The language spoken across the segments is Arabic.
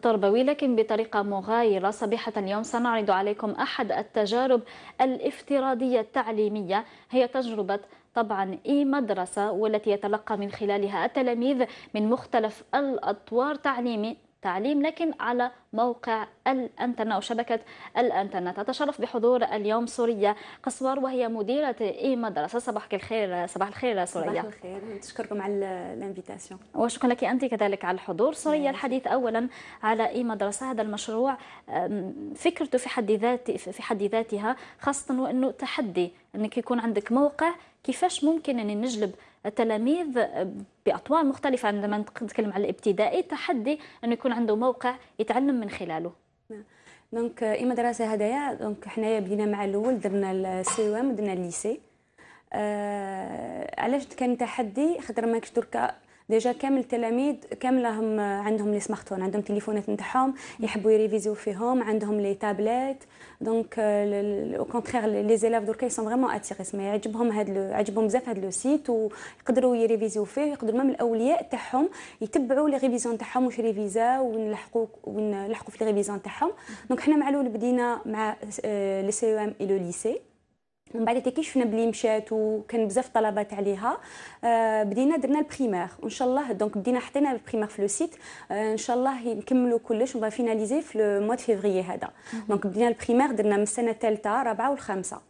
تربوي لكن بطريقة مغايرة صبيحة اليوم سنعرض عليكم أحد التجارب الافتراضية التعليمية هي تجربة طبعا اي مدرسة والتي يتلقى من خلالها التلاميذ من مختلف الأطوار تعليمي التعليم لكن على موقع الأنترنت أو شبكة الأنترنت اتشرف بحضور اليوم سورية قصور وهي مديرة اي مدرسه صباحك الخير صباح الخير سورية صباح الخير نشكركم على الانفيتاسيون وشكرا لك أنت كذلك على الحضور سورية مم. نعم. الحديث أولا على اي مدرسة هذا المشروع فكرته في حد ذات في حد ذاتها خاصة وأنه تحدي أنك يكون عندك موقع كيفاش ممكن أن نجلب التلاميذ باطوار مختلفه عندما نتكلم على الابتدائي تحدي انه يكون عنده موقع يتعلم من خلاله دونك اي مدرسه هدايا دونك حنايا بدينا مع الاول درنا السي ام درنا الليسي آه علاش كان تحدي خاطر ماكش دركا ديجا كامل التلاميذ كاملهم عندهم لي سمارتفون عندهم تليفونات نتاعهم يحبوا يريفيزيو فيهم عندهم لي تابلات دونك او كونترير لي زيلاف دركا يسون فريمون اتيريس مي يعجبهم هاد عجبهم بزاف هاد لو سيت ويقدروا يريفيزيو فيه يقدروا مام الاولياء تاعهم يتبعوا لي ريفيزيون تاعهم واش ريفيزاو ونلحقوا ونلحقوا في لي ريفيزيون تاعهم دونك حنا مع الاول بدينا مع لي سي ام اي لو ليسي من بعد شفنا بلي مشات وكان بزاف طلبات عليها آه، بدينا درنا البريمير وان شاء الله دونك بدينا حطينا البريمير في لو سيت آه، ان شاء الله نكملوا كلش ونبغي فيناليزي في لو موا فيفري هذا دونك بدينا البريمير درنا من السنه الثالثه الرابعه والخامسه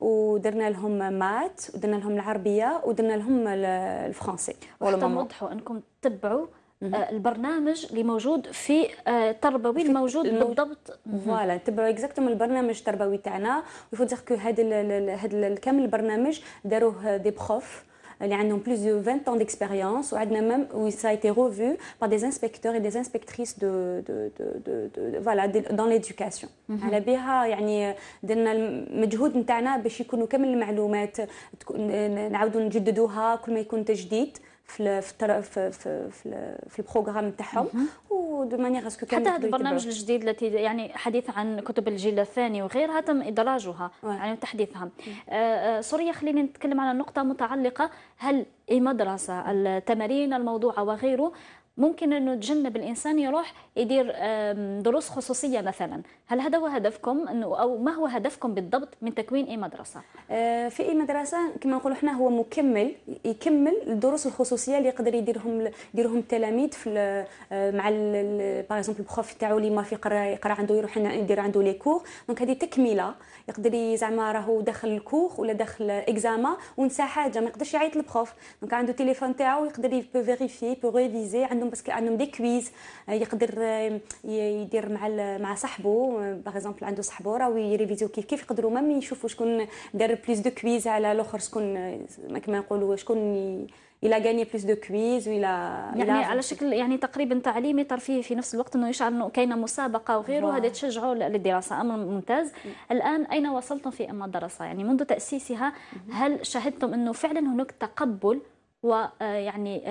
ودرنا لهم مات ودرنا لهم العربيه ودرنا لهم الفرنسي ولما نوضحوا انكم تبعوا آه، البرنامج اللي موجود في آه، التربوي الموجود بالضبط فوالا تبعوا اكزاكتوم البرنامج التربوي تاعنا ويفو دير كو هذا هذا كامل البرنامج داروه دي بروف اللي عندهم بلوز دو 20 ans d'expérience وعندنا ميم وي سا ايتي ريفو بار دي انسبكتور اي دي انسبكتريس دو دو دو دو فوالا دون ليدوكاسيون على بها يعني درنا المجهود نتاعنا باش يكونوا كامل المعلومات نعاودوا نجددوها كل ما يكون تجديد في في في في, البروغرام تاعهم ودو مانيير اسكو حتى هذا البرنامج الجديد التي يعني حديث عن كتب الجيل الثاني وغيرها تم ادراجها يعني تحديثها mm. آه، آه، سوريا خليني نتكلم على نقطه متعلقه هل اي مدرسه التمارين الموضوعه وغيره ممكن انه تجنب الانسان يروح يدير دروس خصوصيه مثلا هل هذا هو هدفكم انه او ما هو هدفكم بالضبط من تكوين اي مدرسه آه، في اي مدرسه كما نقولوا احنا هو مكمل يكمل الدروس الخصوصيه اللي يقدر يديرهم يديرهم التلاميذ في آه، مع باغ اكزومبل البروف تاعو اللي ما في يقرا يقرا عنده يروح يدير عنده لي كور دونك هذه تكمله يقدر زعما راهو داخل الكور ولا داخل اكزاما ونسى حاجه ما يقدرش يعيط للبروف دونك عنده التليفون تاعو يقدر يبو فيريفي بو ريفيزي عندهم بس باسكو عندهم دي كويز آه، يقدر آه، يدير مع مع صاحبو باغ اكزومبل عنده صاحبو راه ويريفيزيو كيف كيف يقدروا مام يشوفوا شكون دار بليس دو كويز على الاخر شكون آه، كما نقولوا شكون الى غاني بلوس دو كويز ولا يعني على شكل يعني تقريبا تعليمي ترفيهي في نفس الوقت انه يشعر انه كاينه مسابقه وغيره هذا تشجعه للدراسه امر ممتاز الان اين وصلتم في اما الدراسه يعني منذ تاسيسها هل شهدتم انه فعلا هناك تقبل ويعني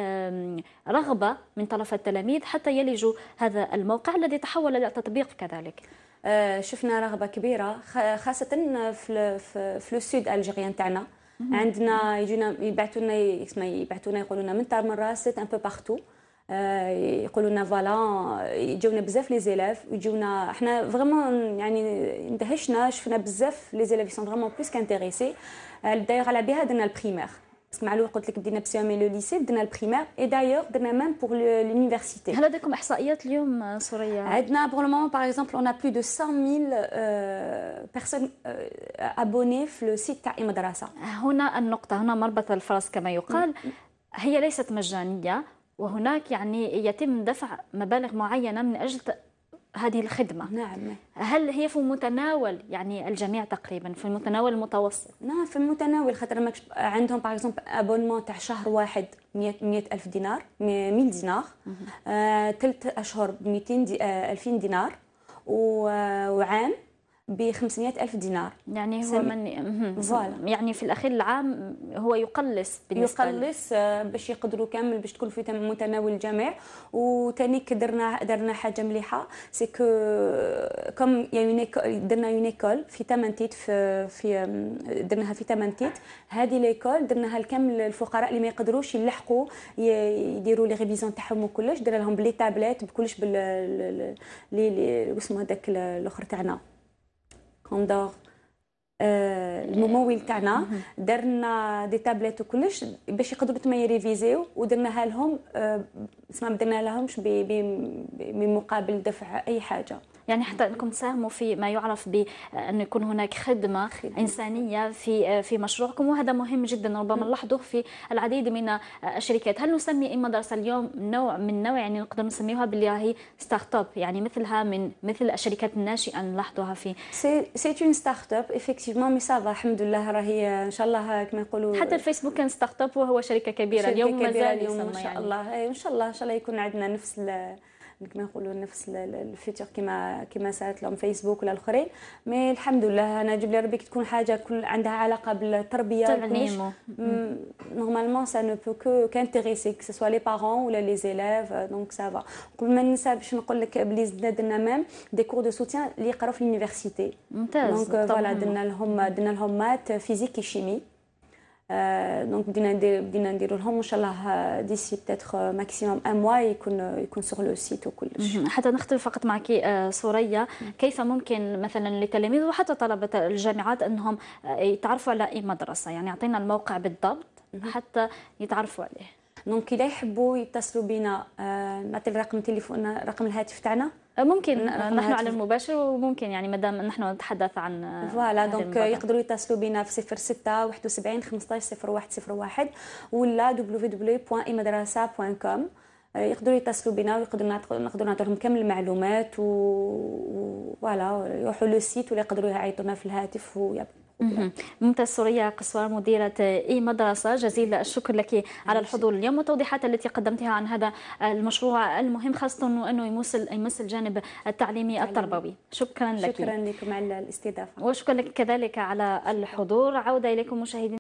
رغبة من طرف التلاميذ حتى يلجوا هذا الموقع الذي تحول إلى تطبيق كذلك آه، شفنا رغبة كبيرة خاصة في لو سود الجيريان تاعنا عندنا يجونا يبعثوا لنا لنا يقولوا لنا من طار من راس ان بو بارتو يقولوا لنا فوالا يجونا بزاف لي زيلاف يجونا احنا فريمون يعني اندهشنا شفنا بزاف لي زيلاف سون فريمون بلوس كانتيريسي الدائره على بها درنا البريمير مع الوقت قلت لك بدينا بسيومي لو ليسي بدنا البريمير اي دايوغ درنا ميم بور لونيفرسيتي هل عندكم احصائيات اليوم آه، سوريا عندنا بور لو مومون باغ اكزومبل اون بلو دو 100000 بيرسون ابوني في لو سيت تاع المدرسه هنا النقطه هنا مربط الفرس كما يقال هي ليست مجانيه وهناك يعني يتم دفع مبالغ معينه من اجل هذه الخدمة نعم،, نعم هل هي في متناول يعني الجميع تقريبا في المتناول المتوسط نعم في المتناول خاطر عندهم باغ اكزومبل ابونمون تاع شهر واحد 100 ألف دينار 100 دينار ثلاث آه، أشهر ب 200 دي، آه، دينار وعام ب 500 ألف دينار يعني هو من فوالا يعني في الأخير العام هو يقلص بالنسبة يقلص باش يقدروا كامل باش تكون في متناول الجميع وتانيك درنا درنا حاجة مليحة سي كو كوم يعني درنا يونيكول في تيت في في درناها في تيت هذه ليكول درناها لكامل الفقراء اللي ما يقدروش يلحقوا يديروا لي ريفيزيون تاعهم وكلش درنا لهم بلي تابلات بكلش بال اللي اسمه هذاك الاخر تاعنا كوندور الممول تاعنا درنا دي تابلت وكلش باش يقدروا تما يريفيزيو ودرناها لهم آه، ما درنا لهمش بمقابل دفع اي حاجه يعني حتى انكم تساهموا في ما يعرف بان آه، يكون هناك خدمه, خدمة. انسانيه في آه، في مشروعكم وهذا مهم جدا ربما نعم. نلاحظه في العديد من آه، الشركات هل نسمي المدرسه اليوم نوع من نوع يعني نقدر نسميها باللي هي ستارت اب يعني مثلها من مثل الشركات الناشئه نلاحظوها في سي اون ستارت اب ايفيكتيفمون مي سافا الحمد لله راهي ان شاء الله كما يقولوا حتى الفيسبوك كان ستارت اب وهو شركه كبيره شركة اليوم مازال ما شاء يعني. الله إيه، ان شاء الله ان شاء الله يكون عندنا نفس كما نقولوا نفس الفيتشر كما كما صارت لهم فيسبوك ولا الاخرين مي الحمد لله انا جيب لي ربي تكون حاجه كل عندها علاقه بالتربيه تعليم نورمالمون سا نو بو كو كانتيريسي كو سوا لي بارون ولا لي زيلاف دونك سافا قبل ما ننسى باش نقول لك بلي زدنا درنا مام دي كور دو سوتيان اللي يقراو في لونيفرسيتي ممتاز دونك فوالا درنا لهم درنا لهم مات فيزيك كيمي دونك بدينا ندير بدينا نديرو لهم ان شاء الله ديسي بتاتر ماكسيموم ان موا يكون يكون سور لو سيت وكلش حتى نختلف فقط معك سوريا كيف ممكن مثلا للتلاميذ وحتى طلبه الجامعات انهم يتعرفوا على اي مدرسه يعني اعطينا الموقع بالضبط حتى يتعرفوا عليه دونك الا يحبوا يتصلوا بنا نعطي آه، رقم تليفون رقم الهاتف تاعنا آه، ممكن نحن على المباشر وممكن يعني مادام نحن نتحدث عن آه، فوالا دونك يقدروا يتصلوا بنا في 06 71 15 01 01 ولا www.imadrasa.com يقدروا يتصلوا بنا ويقدروا نقدروا لهم كامل المعلومات و فوالا يروحوا لو سيت ولا يقدروا لنا في الهاتف ويب ممتاز سوريا قسوار مديرة إي مدرسة جزيل الشكر لك على الحضور اليوم والتوضيحات التي قدمتها عن هذا المشروع المهم خاصة أنه يمس يمس الجانب التعليمي التربوي شكرا لك شكرا لكم على الاستضافة وشكرا لك كذلك على الحضور عودة إليكم مشاهدينا